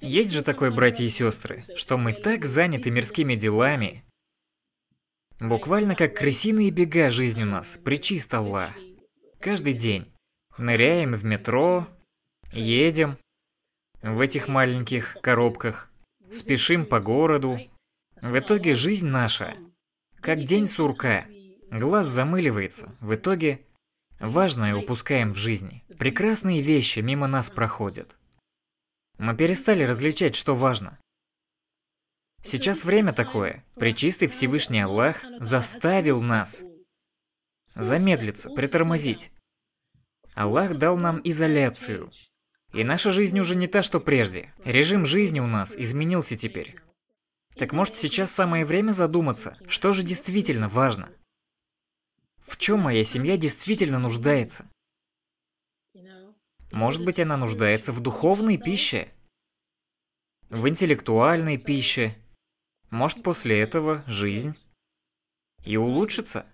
Есть же такое, братья и сестры, что мы так заняты мирскими делами, буквально как крысиные бега жизнь у нас, причист Аллах. Каждый день ныряем в метро, едем в этих маленьких коробках, спешим по городу. В итоге жизнь наша, как день сурка, глаз замыливается, в итоге важное упускаем в жизни. Прекрасные вещи мимо нас проходят. Мы перестали различать, что важно. Сейчас время такое. Пречистый Всевышний Аллах заставил нас замедлиться, притормозить. Аллах дал нам изоляцию. И наша жизнь уже не та, что прежде. Режим жизни у нас изменился теперь. Так может сейчас самое время задуматься, что же действительно важно? В чем моя семья действительно нуждается? Может быть, она нуждается в духовной пище, в интеллектуальной пище. Может, после этого жизнь и улучшится.